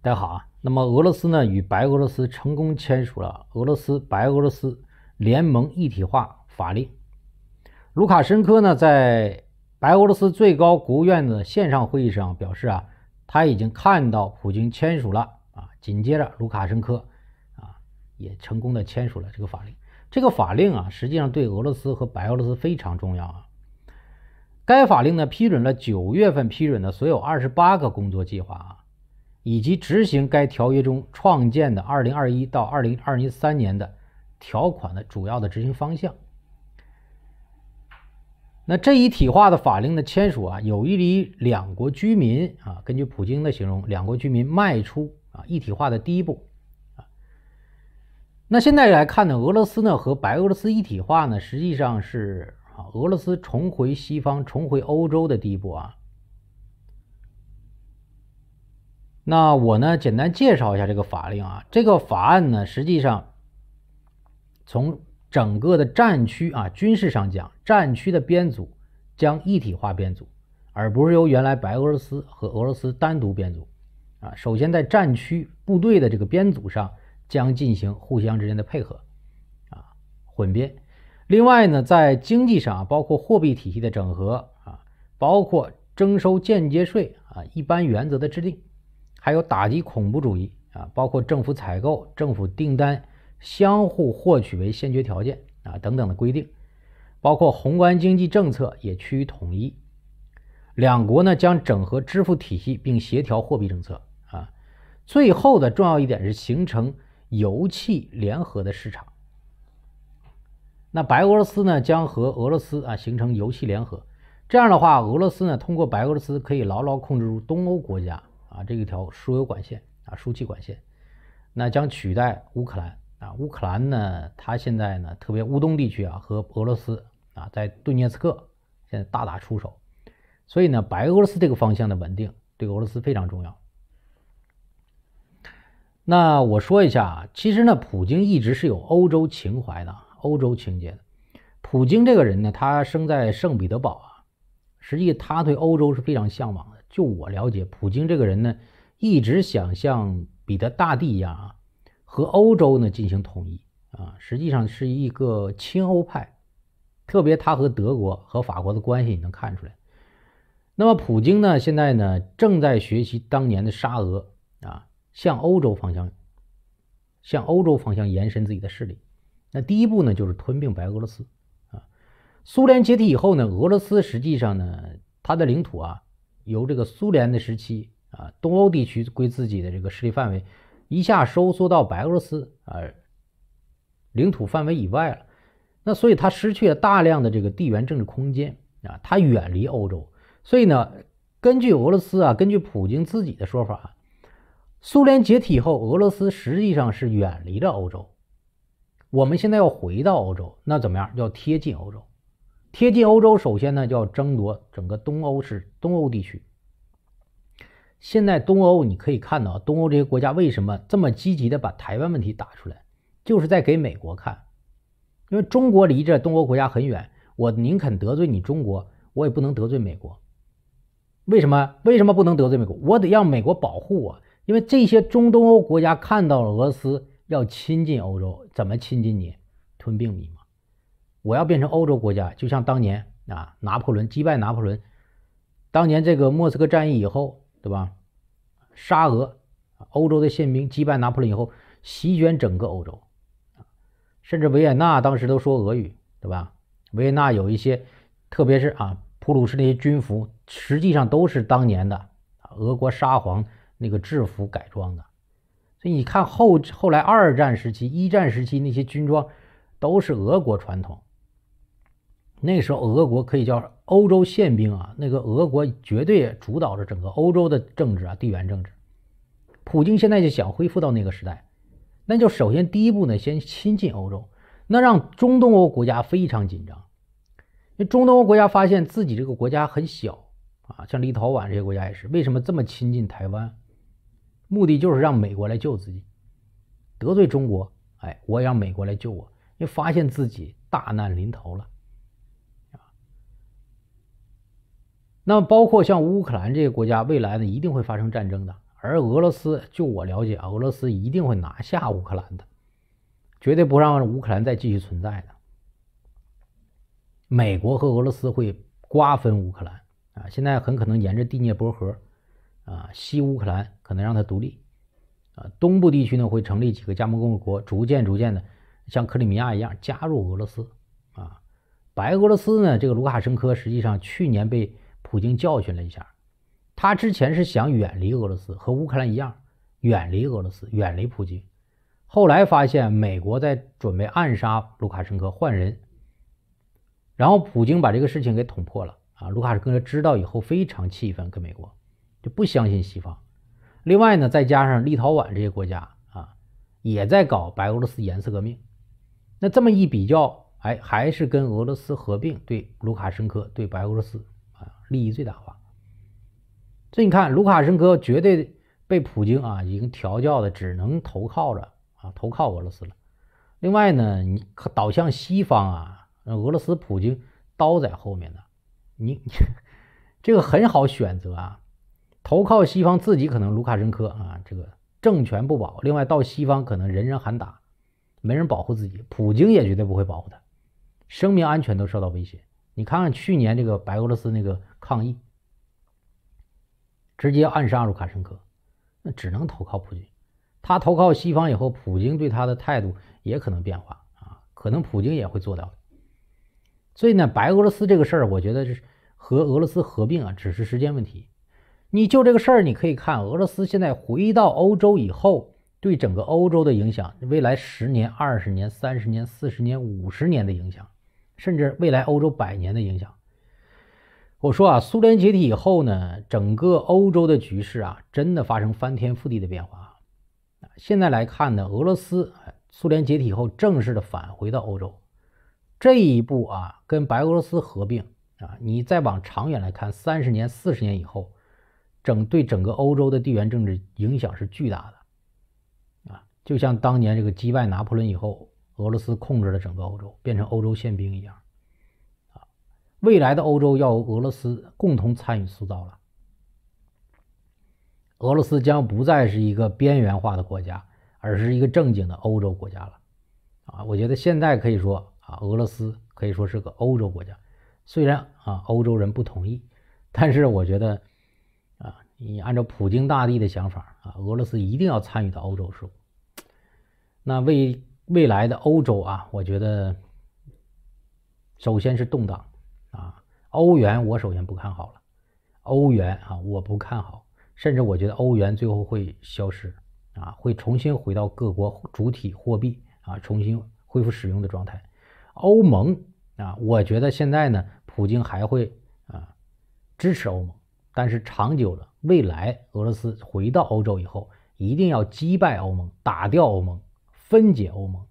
大家好啊，那么俄罗斯呢与白俄罗斯成功签署了《俄罗斯白俄罗斯联盟一体化法令》。卢卡申科呢在白俄罗斯最高国务院的线上会议上表示啊，他已经看到普京签署了啊，紧接着卢卡申科啊也成功的签署了这个法令。这个法令啊实际上对俄罗斯和白俄罗斯非常重要啊。该法令呢批准了九月份批准的所有二十八个工作计划啊。以及执行该条约中创建的二零二一到二零二一三年的条款的主要的执行方向。那这一体化的法令的签署啊，有益于两国居民啊。根据普京的形容，两国居民迈出啊一体化的第一步啊。那现在来看呢，俄罗斯呢和白俄罗斯一体化呢，实际上是啊俄罗斯重回西方、重回欧洲的第一步啊。那我呢，简单介绍一下这个法令啊。这个法案呢，实际上从整个的战区啊军事上讲，战区的编组将一体化编组，而不是由原来白俄罗斯和俄罗斯单独编组啊。首先在战区部队的这个编组上将进行互相之间的配合啊混编。另外呢，在经济上，包括货币体系的整合啊，包括征收间接税啊，一般原则的制定。还有打击恐怖主义啊，包括政府采购、政府订单相互获取为先决条件啊等等的规定，包括宏观经济政策也趋于统一。两国呢将整合支付体系并协调货币政策啊。最后的重要一点是形成油气联合的市场。那白俄罗斯呢将和俄罗斯啊形成油气联合，这样的话，俄罗斯呢通过白俄罗斯可以牢牢控制住东欧国家。啊，这一条输油管线啊，输气管线，那将取代乌克兰啊。乌克兰呢，它现在呢，特别乌东地区啊，和俄罗斯啊，在顿涅茨克现在大打出手，所以呢，白俄罗斯这个方向的稳定对俄罗斯非常重要。那我说一下啊，其实呢，普京一直是有欧洲情怀的，欧洲情结的。普京这个人呢，他生在圣彼得堡啊，实际他对欧洲是非常向往的。就我了解，普京这个人呢，一直想像彼得大帝一样，啊，和欧洲呢进行统一啊，实际上是一个亲欧派，特别他和德国和法国的关系你能看出来。那么普京呢，现在呢正在学习当年的沙俄啊，向欧洲方向，向欧洲方向延伸自己的势力。那第一步呢，就是吞并白俄罗斯啊。苏联解体以后呢，俄罗斯实际上呢，它的领土啊。由这个苏联的时期啊，东欧地区归自己的这个势力范围，一下收缩到白俄罗斯啊领土范围以外了。那所以他失去了大量的这个地缘政治空间啊，他远离欧洲。所以呢，根据俄罗斯啊，根据普京自己的说法，苏联解体后，俄罗斯实际上是远离了欧洲。我们现在要回到欧洲，那怎么样？要贴近欧洲。贴近欧洲，首先呢就要争夺整个东欧是东欧地区。现在东欧，你可以看到东欧这些国家为什么这么积极的把台湾问题打出来，就是在给美国看，因为中国离这东欧国家很远，我宁肯得罪你中国，我也不能得罪美国。为什么？为什么不能得罪美国？我得让美国保护我，因为这些中东欧国家看到了俄罗斯要亲近欧洲，怎么亲近你？吞并你？我要变成欧洲国家，就像当年啊，拿破仑击败拿破仑，当年这个莫斯科战役以后，对吧？沙俄欧洲的宪兵击败拿破仑以后，席卷整个欧洲，甚至维也纳当时都说俄语，对吧？维也纳有一些，特别是啊，普鲁士那些军服，实际上都是当年的俄国沙皇那个制服改装的。所以你看后后来二战时期、一战时期那些军装，都是俄国传统。那个时候，俄国可以叫欧洲宪兵啊，那个俄国绝对主导着整个欧洲的政治啊，地缘政治。普京现在就想恢复到那个时代，那就首先第一步呢，先亲近欧洲，那让中东欧国家非常紧张。那中东欧国家发现自己这个国家很小啊，像立陶宛这些国家也是，为什么这么亲近台湾？目的就是让美国来救自己，得罪中国，哎，我也让美国来救我，因为发现自己大难临头了。那么，包括像乌克兰这些国家，未来呢一定会发生战争的。而俄罗斯，就我了解，俄罗斯一定会拿下乌克兰的，绝对不让乌克兰再继续存在的。美国和俄罗斯会瓜分乌克兰啊！现在很可能沿着第聂伯河，啊，西乌克兰可能让它独立，啊，东部地区呢会成立几个加盟共和国，逐渐逐渐的像克里米亚一样加入俄罗斯。啊，白俄罗斯呢，这个卢卡申科实际上去年被。普京教训了一下，他之前是想远离俄罗斯，和乌克兰一样，远离俄罗斯，远离普京。后来发现美国在准备暗杀卢卡申科换人，然后普京把这个事情给捅破了啊！卢卡申科知道以后非常气愤，跟美国就不相信西方。另外呢，再加上立陶宛这些国家啊，也在搞白俄罗斯颜色革命。那这么一比较，哎，还是跟俄罗斯合并对卢卡申科对白俄罗斯。利益最大化，所以你看，卢卡申科绝对被普京啊已经调教的，只能投靠着啊投靠俄罗斯了。另外呢，你倒向西方啊，俄罗斯普京刀在后面呢，你这个很好选择啊。投靠西方，自己可能卢卡申科啊这个政权不保；另外到西方，可能人人喊打，没人保护自己，普京也绝对不会保护他，生命安全都受到威胁。你看看去年这个白俄罗斯那个抗议，直接暗杀卢卡申科，那只能投靠普京。他投靠西方以后，普京对他的态度也可能变化啊，可能普京也会做到所以呢，白俄罗斯这个事儿，我觉得是和俄罗斯合并啊，只是时间问题。你就这个事儿，你可以看俄罗斯现在回到欧洲以后对整个欧洲的影响，未来十年、二十年、三十年、四十年、五十年的影响。甚至未来欧洲百年的影响。我说啊，苏联解体以后呢，整个欧洲的局势啊，真的发生翻天覆地的变化现在来看呢，俄罗斯苏联解体后正式的返回到欧洲这一步啊，跟白俄罗斯合并啊，你再往长远来看，三十年、四十年以后，整对整个欧洲的地缘政治影响是巨大的啊。就像当年这个击败拿破仑以后。俄罗斯控制了整个欧洲，变成欧洲宪兵一样，啊，未来的欧洲要俄罗斯共同参与塑造了。俄罗斯将不再是一个边缘化的国家，而是一个正经的欧洲国家了，啊，我觉得现在可以说啊，俄罗斯可以说是个欧洲国家，虽然啊，欧洲人不同意，但是我觉得啊，你按照普京大帝的想法啊，俄罗斯一定要参与到欧洲事务，那为。未来的欧洲啊，我觉得首先是动荡啊。欧元我首先不看好了，欧元啊我不看好，甚至我觉得欧元最后会消失啊，会重新回到各国主体货币啊重新恢复使用的状态。欧盟啊，我觉得现在呢，普京还会啊支持欧盟，但是长久了，未来俄罗斯回到欧洲以后，一定要击败欧盟，打掉欧盟。分解欧盟，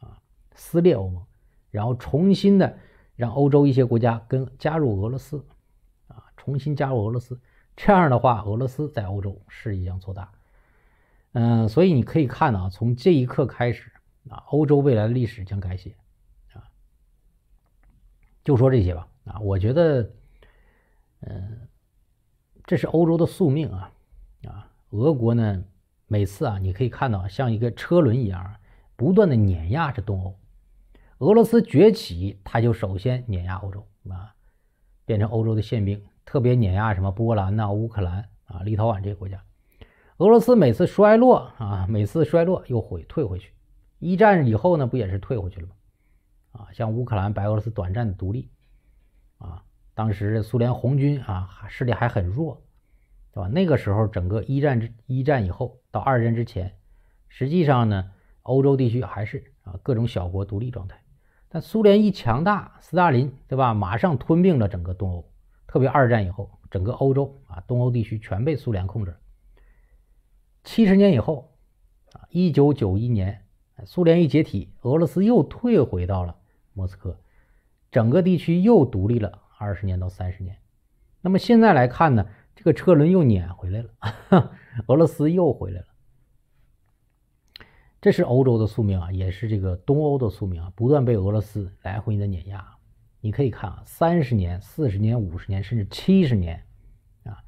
啊，撕裂欧盟，然后重新的让欧洲一些国家跟加入俄罗斯，啊，重新加入俄罗斯，这样的话，俄罗斯在欧洲是一样做大。嗯，所以你可以看到，从这一刻开始，啊，欧洲未来的历史将改写，啊，就说这些吧。啊，我觉得，嗯，这是欧洲的宿命啊，啊，俄国呢？每次啊，你可以看到像一个车轮一样，不断的碾压着东欧。俄罗斯崛起，它就首先碾压欧洲啊，变成欧洲的宪兵，特别碾压什么波兰呐、乌克兰啊、立陶宛这些国家。俄罗斯每次衰落啊，每次衰落又回退回去。一战以后呢，不也是退回去了吗？啊，像乌克兰、白俄罗斯短暂的独立啊，当时苏联红军啊势力还很弱。对吧？那个时候，整个一战之一战以后到二战之前，实际上呢，欧洲地区还是啊各种小国独立状态。但苏联一强大，斯大林对吧？马上吞并了整个东欧，特别二战以后，整个欧洲啊东欧地区全被苏联控制。七十年以后啊，一九九一年苏联一解体，俄罗斯又退回到了莫斯科，整个地区又独立了二十年到三十年。那么现在来看呢？这个车轮又碾回来了，俄罗斯又回来了，这是欧洲的宿命啊，也是这个东欧的宿命啊，不断被俄罗斯来回的碾压。你可以看啊，三十年、四十年、五十年，甚至七十年，啊，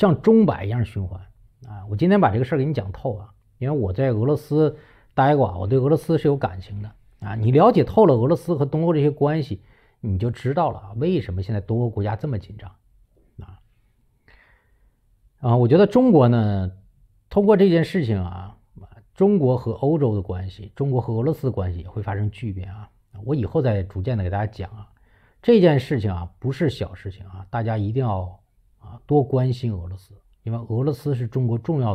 像钟摆一样循环啊。我今天把这个事儿给你讲透啊，因为我在俄罗斯待过啊，我对俄罗斯是有感情的啊。你了解透了俄罗斯和东欧这些关系，你就知道了啊、为什么现在东欧国家这么紧张。啊，我觉得中国呢，通过这件事情啊，中国和欧洲的关系，中国和俄罗斯关系也会发生巨变啊。我以后再逐渐的给大家讲啊，这件事情啊不是小事情啊，大家一定要啊多关心俄罗斯，因为俄罗斯是中国重要。